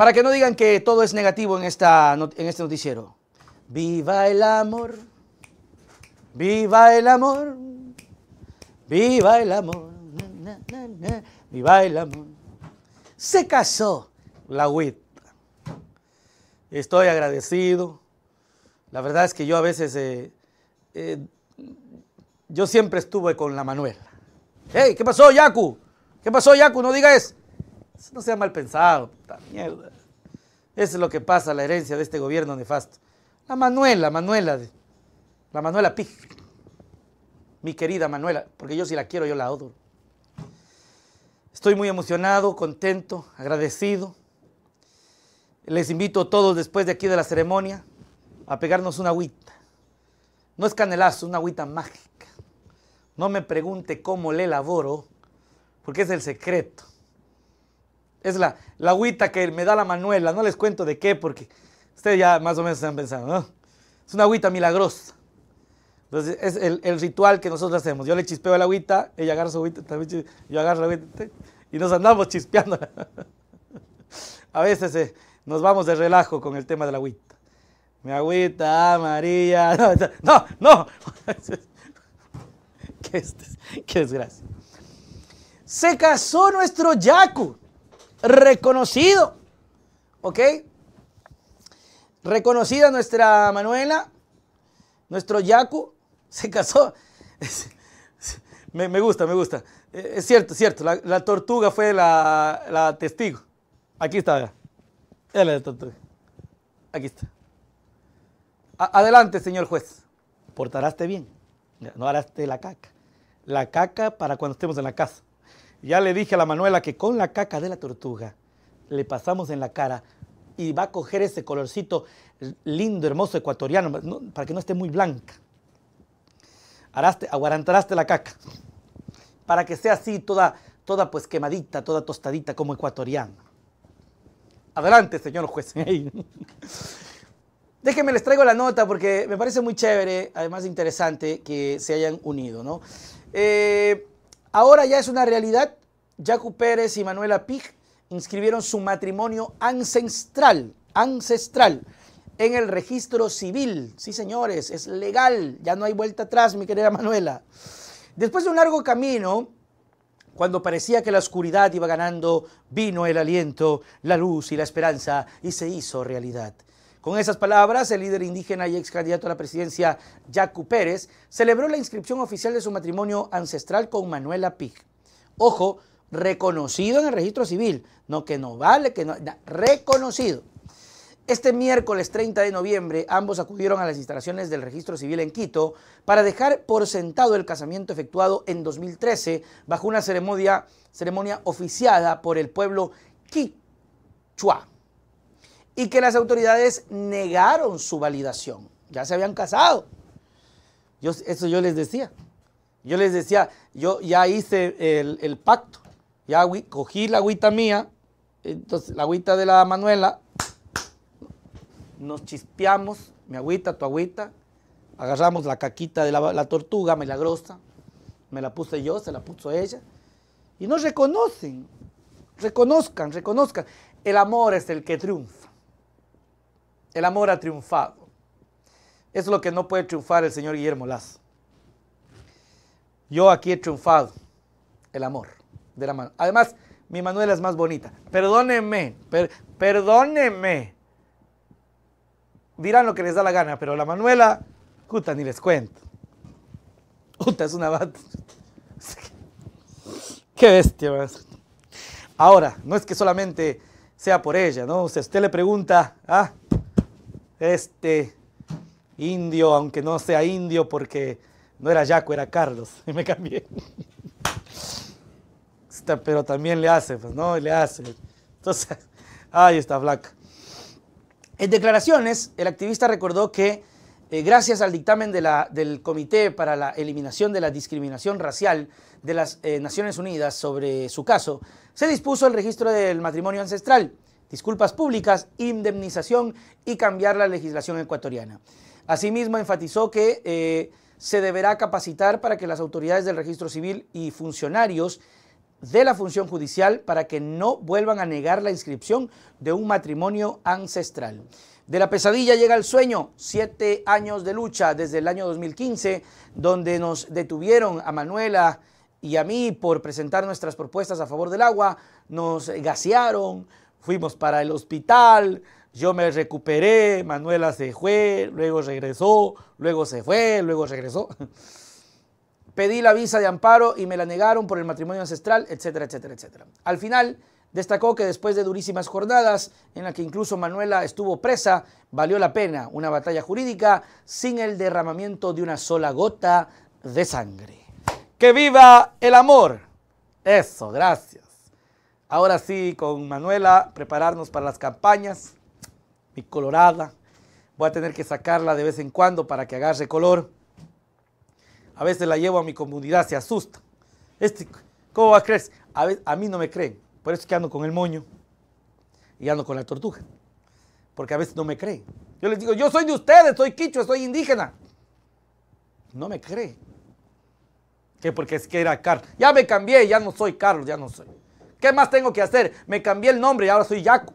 Para que no digan que todo es negativo en, esta, en este noticiero. Viva el amor, viva el amor, viva el amor, viva el amor. Se casó la WIT. Estoy agradecido. La verdad es que yo a veces, eh, eh, yo siempre estuve con la Manuela. ¡Hey! ¿Qué pasó, Yaku? ¿Qué pasó, Yaku? No digas pues, no sea mal pensado, puta mierda. Eso es lo que pasa, la herencia de este gobierno nefasto. La Manuela, Manuela, la Manuela Pig. Mi querida Manuela, porque yo si la quiero, yo la adoro. Estoy muy emocionado, contento, agradecido. Les invito a todos después de aquí de la ceremonia a pegarnos una agüita. No es canelazo, una agüita mágica. No me pregunte cómo le elaboro, porque es el secreto. Es la, la agüita que me da la Manuela. No les cuento de qué, porque ustedes ya más o menos se han pensado, ¿no? Es una agüita milagrosa. Entonces, es el, ritual que nosotros hacemos. Yo le chispeo la agüita, ella agarra su agüita, yo agarro la agüita, y nos andamos chispeando. A veces eh, nos vamos de relajo con el tema de la agüita. Mi agüita amarilla. No, no, no. Qué, qué desgracia. Se casó nuestro Yaku reconocido. ¿Ok? Reconocida nuestra Manuela, nuestro Yaku, se casó. me, gusta, me gusta. Eh, es cierto, es cierto. La, tortuga fue la, testigo. Aquí está. Es la tortuga. Aquí está. adelante, señor juez. Portaraste bien. No haraste la caca. La caca para cuando estemos en la casa. Ya le dije a la Manuela que con la caca de la tortuga le pasamos en la cara y va a coger ese colorcito lindo, hermoso, ecuatoriano, para que no esté muy blanca. Araste, aguarantaraste la caca para que sea así toda, toda pues quemadita, toda tostadita como ecuatoriana. Adelante, señor juez. Déjenme, les traigo la nota porque me parece muy chévere, además interesante, que se hayan unido, ¿no? Eh, Ahora ya es una realidad. Jacu Pérez y Manuela Pig inscribieron su matrimonio ancestral, ancestral, en el registro civil. Sí, señores, es legal, ya no hay vuelta atrás, mi querida Manuela. Después de un largo camino, cuando parecía que la oscuridad iba ganando, vino el aliento, la luz y la esperanza y se hizo realidad. Con esas palabras, el líder indígena y ex candidato a la presidencia, Jacu Pérez, celebró la inscripción oficial de su matrimonio ancestral con Manuela Pig. Ojo, reconocido en el registro civil, no que no vale, que no, reconocido. Este miércoles 30 de noviembre, ambos acudieron a las instalaciones del registro civil en Quito para dejar por sentado el casamiento efectuado en 2013 bajo una ceremonia, ceremonia oficiada por el pueblo quichua y que las autoridades negaron su validación. Ya se habían casado. eso yo les decía. Yo les decía, yo ya hice el, pacto. Ya cogí la agüita mía, entonces la agüita de la Manuela, nos chispeamos, mi agüita, tu agüita, agarramos la caquita de la, la tortuga milagrosa, me la puse yo, se la puso ella, y nos reconocen, reconozcan, reconozcan. El amor es el que triunfa. El amor ha triunfado. es lo que no puede triunfar el señor Guillermo Lazo. Yo aquí he triunfado. El amor de la mano. Además, mi Manuela es más bonita. Perdónenme, perdónenme. Dirán lo que les da la gana, pero la Manuela, puta, ni les cuento. Puta, es una bata. Qué bestia, Ahora, no es que solamente sea por ella, ¿no? usted le pregunta, ah, este indio, aunque no sea indio porque no era Jaco, era Carlos, y me cambié. Pero también le hace, pues no, le hace. Entonces, ahí está Flaca. En declaraciones, el activista recordó que eh, gracias al dictamen del Comité para la Eliminación de la Discriminación Racial de las eh, Naciones Unidas sobre su caso, se dispuso el registro del matrimonio ancestral disculpas públicas, indemnización y cambiar la legislación ecuatoriana. Asimismo, enfatizó que eh, se deberá capacitar para que las autoridades del registro civil y funcionarios de la función judicial para que no vuelvan a negar la inscripción de un matrimonio ancestral. De la pesadilla llega el sueño, siete años de lucha desde el año 2015, donde nos detuvieron a Manuela y a mí por presentar nuestras propuestas a favor del agua, nos gasearon, fuimos para el hospital, yo me recuperé, Manuela se fue, luego regresó, luego se fue, luego regresó. Pedí la visa de amparo y me la negaron por el matrimonio ancestral, etcétera, etcétera, etcétera. Al final, destacó que después de durísimas jornadas, en las que incluso Manuela estuvo presa, valió la pena una batalla jurídica sin el derramamiento de una sola gota de sangre. ¡Que viva el amor! Eso, gracias. Ahora sí, con Manuela, prepararnos para las campañas. Mi colorada. Voy a tener que sacarla de vez en cuando para que agarre color. A veces la llevo a mi comunidad, se asusta. Este, ¿Cómo va a creer? A, a mí no me creen. Por eso que ando con el moño y ando con la tortuga. Porque a veces no me creen. Yo les digo, yo soy de ustedes, soy Quicho, soy indígena. No me cree. Que porque es que era Carlos. Ya me cambié, ya no soy Carlos, ya no soy. ¿Qué más tengo que hacer? Me cambié el nombre y ahora soy Yaku.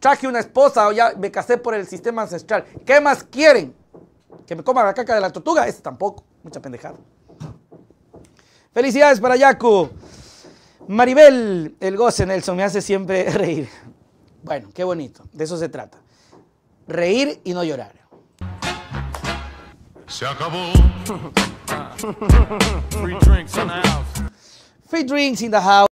Traje una esposa o ya me casé por el sistema ancestral. ¿Qué más quieren? ¿Que me coma la caca de la tortuga? Ese tampoco. Mucha pendejada. Felicidades para Yaku. Maribel, el goce Nelson, me hace siempre reír. Bueno, qué bonito. De eso se trata. Reír y no llorar. Se acabó. Free drinks in the house. Free drinks in the house.